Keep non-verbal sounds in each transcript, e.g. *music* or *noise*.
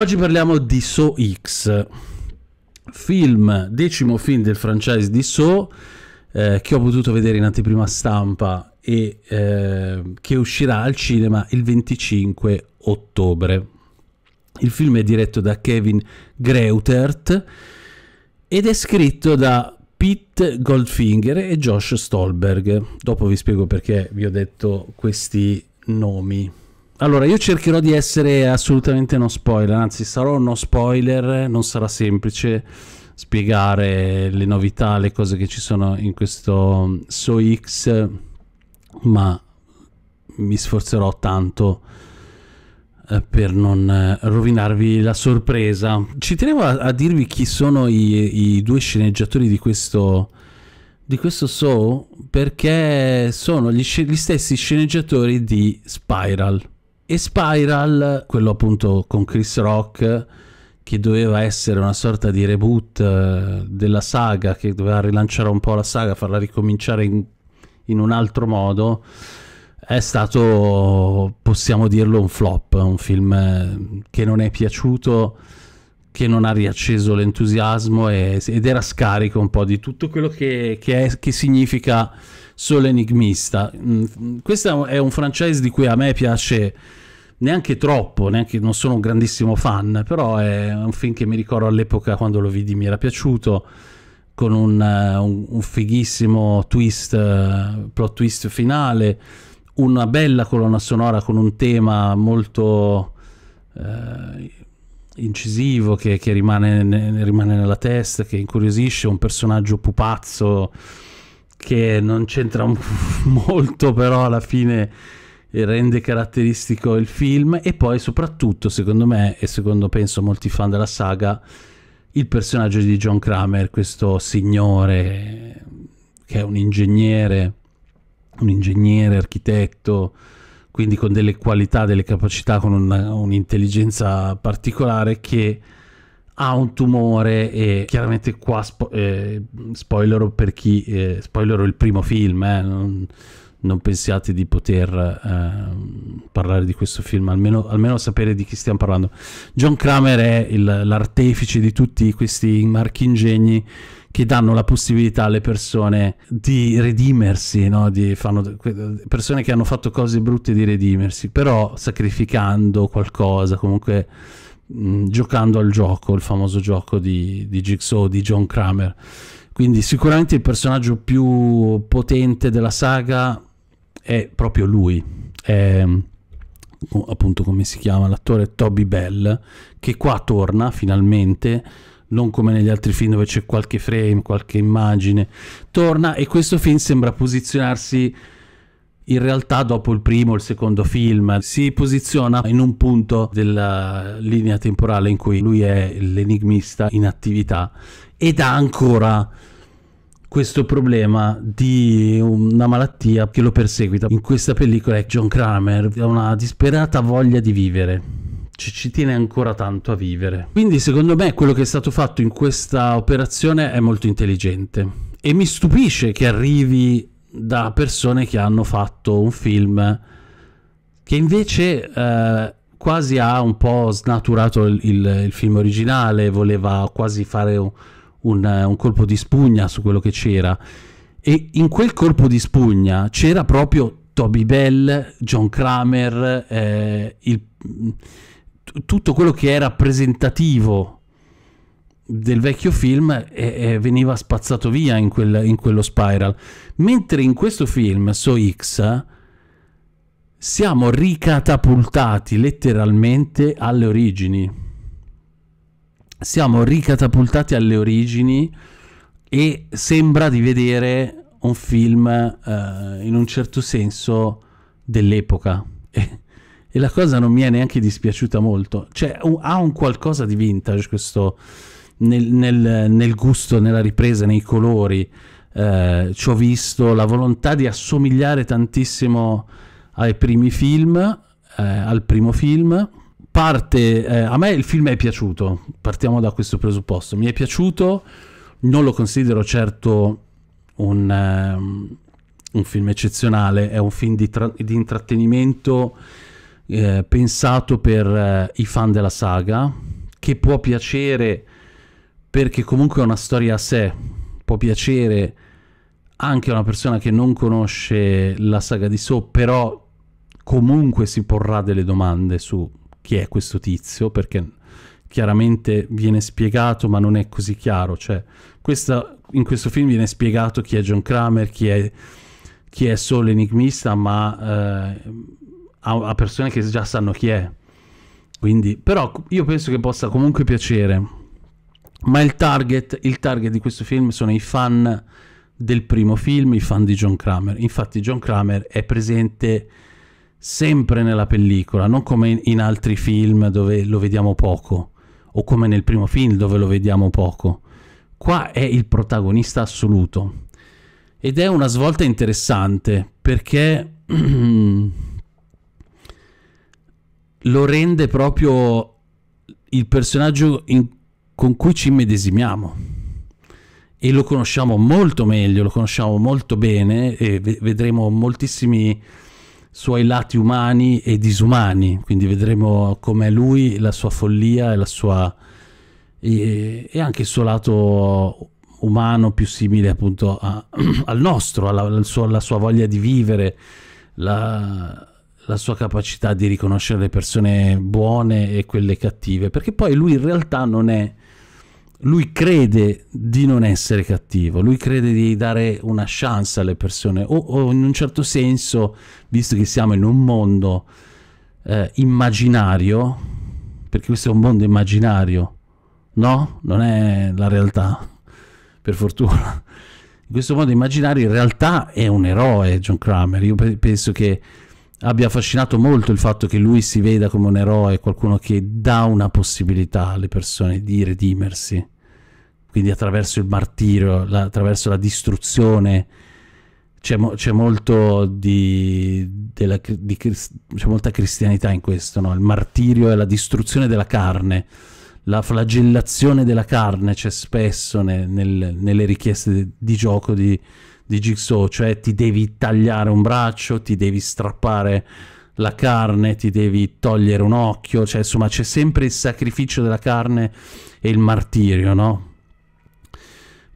Oggi parliamo di So X, film, decimo film del franchise di So, eh, che ho potuto vedere in anteprima stampa e eh, che uscirà al cinema il 25 ottobre. Il film è diretto da Kevin Greutert ed è scritto da Pete Goldfinger e Josh Stolberg. Dopo vi spiego perché vi ho detto questi nomi. Allora, io cercherò di essere assolutamente no spoiler, anzi sarò no spoiler, non sarà semplice spiegare le novità, le cose che ci sono in questo SoX, ma mi sforzerò tanto eh, per non eh, rovinarvi la sorpresa. Ci tenevo a, dirvi chi sono i, i due sceneggiatori di questo, di questo show perché sono gli, gli stessi sceneggiatori di Spiral. E Spiral, quello appunto con Chris Rock, che doveva essere una sorta di reboot eh, della saga, che doveva rilanciare un po' la saga, farla ricominciare in, in un altro modo, è stato, possiamo dirlo, un flop, un film eh, che non è piaciuto, che non ha riacceso l'entusiasmo ed era scarico un po' di tutto quello che, che, è, che significa solo enigmista. Mm, mm, Questo è un franchise di cui a me piace neanche troppo, neanche, non sono un grandissimo fan, però è un film che mi ricordo all'epoca quando lo vidi mi era piaciuto, con un, eh, un, un fighissimo twist, eh, plot twist finale, una bella colonna sonora con un tema molto eh, incisivo che, che rimane, ne, rimane nella testa, che incuriosisce, un personaggio pupazzo che non c'entra *laughs* molto, però alla fine eh, rende caratteristico il film e poi soprattutto secondo me e secondo penso molti fan della saga il personaggio di John Kramer questo signore eh, che è un ingegnere un ingegnere architetto quindi con delle qualità delle capacità con un'intelligenza particolare che ha un tumore e chiaramente qua spo eh, spoiler per chi eh, spoiler il primo film eh, non, non pensiate di poter eh, parlare di questo film, almeno, almeno, sapere di chi stiamo parlando. John Kramer è l'artefice di tutti questi marchingegni che danno la possibilità alle persone di redimersi, no? di fanno, persone che hanno fatto cose brutte di redimersi, però sacrificando qualcosa, comunque mh, mm, giocando al gioco, il famoso gioco di, di Jigsaw di John Kramer. Quindi sicuramente il personaggio più potente della saga è proprio lui, è, mm, appunto come si chiama l'attore Toby Bell, che qua torna finalmente non come negli altri film dove c'è qualche frame, qualche immagine, torna e questo film sembra posizionarsi in realtà dopo il primo il secondo film si posiziona in un punto della linea temporale in cui lui è l'enigmista in attività ed ha ancora questo problema di una malattia che lo perseguita. In questa pellicola è John Kramer, ha una disperata voglia di vivere. Ci, ci tiene ancora tanto a vivere. Quindi secondo me quello che è stato fatto in questa operazione è molto intelligente. E mi stupisce che arrivi da persone che hanno fatto un film che invece eh, quasi ha un po' snaturato il, il, il film originale, voleva quasi fare un un, un colpo di spugna su quello che c'era. E in quel colpo di spugna c'era proprio Toby Bell, John Kramer, eh, il, tutto quello che era rappresentativo del vecchio film e, eh, veniva spazzato via in, quel, in, quello spiral. Mentre in questo film, So X, siamo ricatapultati letteralmente alle origini siamo ricatapultati alle origini e sembra di vedere un film eh, in un certo senso dell'epoca. E, la cosa non mi è neanche dispiaciuta molto. Cioè, un, ha un qualcosa di vintage questo nel, nel, nel gusto, nella ripresa, nei colori. Eh, ci ho visto la volontà di assomigliare tantissimo ai primi film, eh, al primo film parte, eh, a me il film è piaciuto, partiamo da questo presupposto, mi è piaciuto, non lo considero certo un, um, un film eccezionale, è un film di, di intrattenimento eh, pensato per eh, i fan della saga, che può piacere perché comunque è una storia a sé, può piacere anche a una persona che non conosce la saga di So, però comunque si porrà delle domande su chi è questo tizio, perché chiaramente viene spiegato, ma non è così chiaro. Cioè, questa, in questo film viene spiegato chi è John Kramer, chi è, chi è solo enigmista, ma eh, a, a, persone che già sanno chi è. Quindi, però io penso che possa comunque piacere. Ma il target, il target di questo film sono i fan del primo film, i fan di John Kramer. Infatti John Kramer è presente sempre nella pellicola, non come in altri film dove lo vediamo poco, o come nel primo film dove lo vediamo poco. Qua è il protagonista assoluto. Ed è una svolta interessante perché *clears throat* lo rende proprio il personaggio in, con cui ci medesimiamo e lo conosciamo molto meglio, lo conosciamo molto bene e vedremo moltissimi suoi lati umani e disumani, quindi vedremo com'è lui, la sua follia e, la sua, e, e anche il suo lato umano più simile appunto a, *clears throat* al nostro, alla, alla, sua, alla, sua, voglia di vivere, la, la sua capacità di riconoscere le persone buone e quelle cattive, perché poi lui in realtà non è lui crede di non essere cattivo, lui crede di dare una chance alle persone o, o in un certo senso, visto che siamo in un mondo eh, immaginario, perché questo è un mondo immaginario, no? Non è la realtà, per fortuna. In questo mondo immaginario in realtà è un eroe John Kramer, io pe penso che abbia affascinato molto il fatto che lui si veda come un eroe, qualcuno che dà una possibilità alle persone di redimersi, quindi attraverso il martirio, la, attraverso la distruzione. C'è, mo, molto di, della, di, c'è molta cristianità in questo, no? il martirio è la distruzione della carne, la flagellazione della carne c'è spesso ne, nel, nelle richieste di, di gioco di, di Jigsaw, cioè ti devi tagliare un braccio, ti devi strappare la carne, ti devi togliere un occhio, cioè insomma c'è sempre il sacrificio della carne e il martirio, no?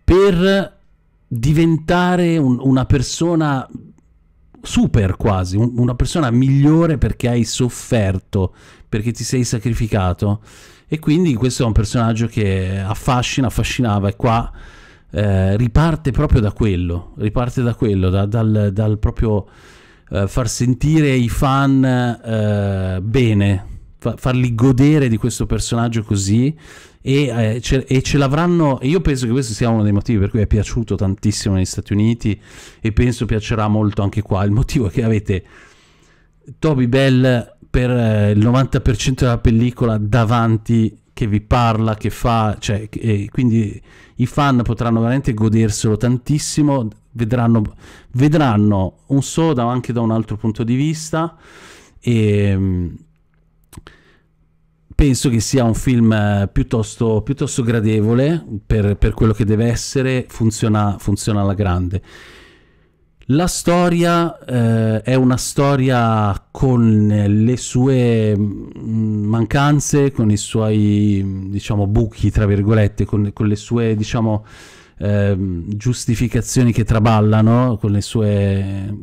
Per diventare un, una persona super quasi, un, una persona migliore perché hai sofferto, perché ti sei sacrificato e quindi questo è un personaggio che affascina, affascinava e qua eh, riparte proprio da quello, riparte da quello, da, dal, dal, proprio eh, far sentire i fan eh, bene, fa, farli godere di questo personaggio così e, eh, ce, e ce l'avranno, io penso che questo sia uno dei motivi per cui è piaciuto tantissimo negli Stati Uniti e penso piacerà molto anche qua, il motivo è che avete Toby Bell per eh, il 90% della pellicola davanti che vi parla, che fa, cioè, e quindi i fan potranno veramente goderselo tantissimo, vedranno, vedranno un soda anche da un altro punto di vista e mm, penso che sia un film eh, piuttosto, piuttosto gradevole per, per, quello che deve essere, funziona, funziona alla grande. La storia eh, è una storia con le sue mm, mancanze, con i suoi, diciamo, buchi, tra virgolette, con, con le sue, diciamo, eh, giustificazioni che traballano, con le sue...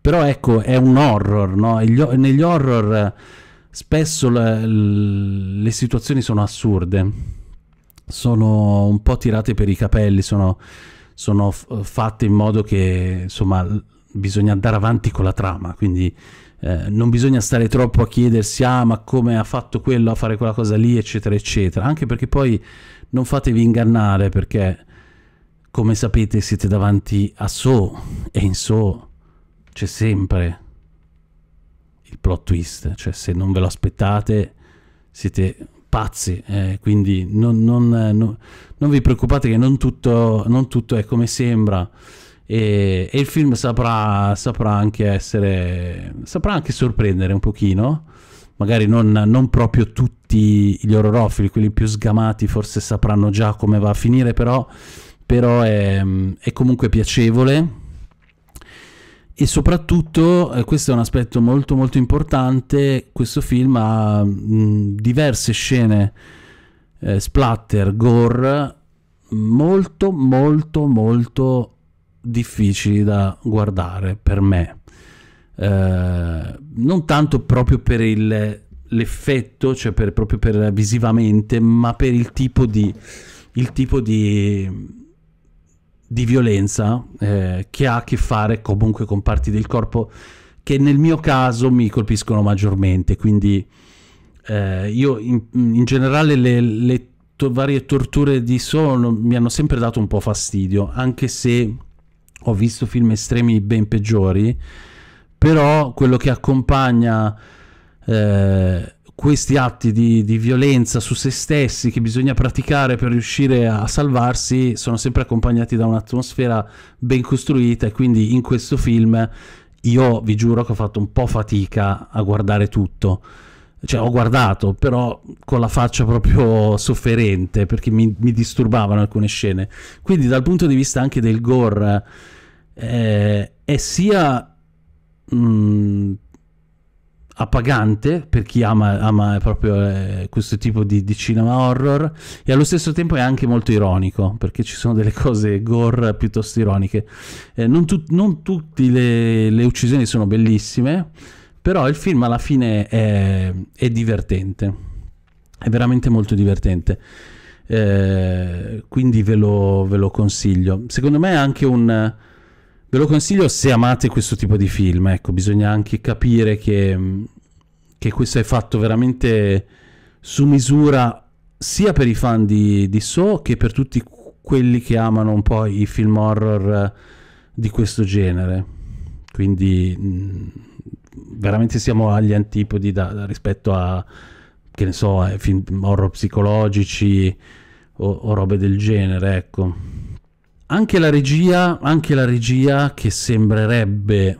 Però ecco, è un horror, no? E negli horror spesso le, le situazioni sono assurde, sono un po' tirate per i capelli, sono sono f- eh, fatte in modo che insomma bisogna andare avanti con la trama, quindi eh, non bisogna stare troppo a chiedersi ah ma come ha fatto quello a fare quella cosa lì eccetera eccetera, anche perché poi non fatevi ingannare perché come sapete siete davanti a So e in So c'è sempre il plot twist, cioè se non ve lo aspettate siete pazzi, eh, quindi non, non, eh, non, non, vi preoccupate che non tutto, tutto è come sembra e, e il film saprà, saprà, anche essere, saprà anche sorprendere un pochino, magari non, proprio tutti gli ororofili, quelli più sgamati forse sapranno già come va a finire, però, però è, è comunque piacevole e soprattutto, eh, questo è un aspetto molto molto importante, questo film ha mh, diverse scene eh, splatter, gore, molto molto molto difficili da guardare per me. Eh, non tanto proprio per il, l'effetto, cioè per, proprio per eh, visivamente, ma per il tipo di, il tipo di di violenza eh, che ha a che fare comunque con parti del corpo che nel mio caso mi colpiscono maggiormente, quindi eh, io in, in, generale le, le to- varie torture di sonno mi hanno sempre dato un po' fastidio, anche se ho visto film estremi ben peggiori, però quello che accompagna... Eh, questi atti di, di, violenza su se stessi che bisogna praticare per riuscire a salvarsi sono sempre accompagnati da un'atmosfera ben costruita e quindi in questo film io vi giuro che ho fatto un po' fatica a guardare tutto. Cioè ho guardato però con la faccia proprio sofferente perché mi, mi disturbavano alcune scene. Quindi dal punto di vista anche del gore eh, è sia... Mh, mm, appagante per chi ama, ama proprio eh, questo tipo di, di, cinema horror e allo stesso tempo è anche molto ironico perché ci sono delle cose gore piuttosto ironiche eh, non, tu, non, tutte le, le, uccisioni sono bellissime però il film alla fine è, è divertente è veramente molto divertente eh, quindi ve lo, ve lo, consiglio secondo me è anche un Ve lo consiglio se amate questo tipo di film, ecco, bisogna anche capire che, mm, che questo è fatto veramente su misura sia per i fan di, di So che per tutti quelli che amano un po' i film horror eh, di questo genere. Quindi mm, veramente siamo agli antipodi da, da rispetto a, che ne so, eh, film horror psicologici o, o robe del genere, ecco. Anche la regia, anche la regia che sembrerebbe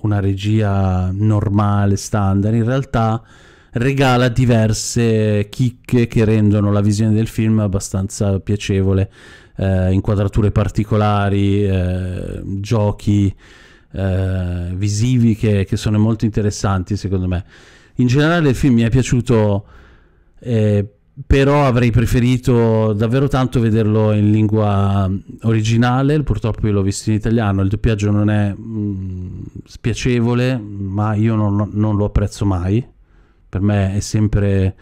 una regia normale, standard, in realtà regala diverse chicche che rendono la visione del film abbastanza piacevole, eh, inquadrature particolari, eh, giochi eh, visivi che, che, sono molto interessanti secondo me. In generale il film mi è piaciuto eh, però avrei preferito davvero tanto vederlo in lingua originale, purtroppo io l'ho visto in italiano, il doppiaggio non è mh, spiacevole, ma io non, non, lo apprezzo mai, per me è sempre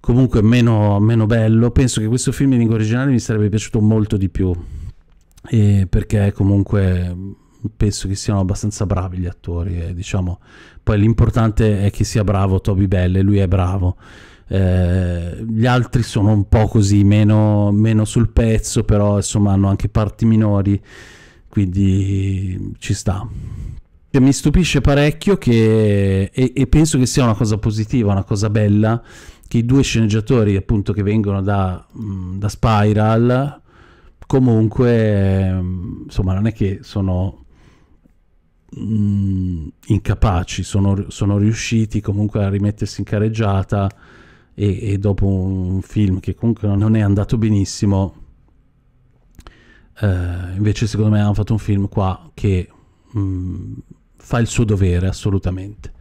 comunque meno, meno, bello, penso che questo film in lingua originale mi sarebbe piaciuto molto di più, e perché comunque penso che siano abbastanza bravi gli attori, eh, diciamo. poi l'importante è che sia bravo Toby Bell e lui è bravo eh, gli altri sono un po' così meno, meno sul pezzo però insomma hanno anche parti minori quindi ci sta mi stupisce parecchio che, e, e, penso che sia una cosa positiva, una cosa bella, che i due sceneggiatori appunto che vengono da, mm, da Spiral, comunque, insomma, non è che sono mh, mm, incapaci, sono, sono riusciti comunque a rimettersi in careggiata e, e dopo un film che comunque non è andato benissimo, eh, invece secondo me hanno fatto un film qua che mh, mm, fa il suo dovere assolutamente.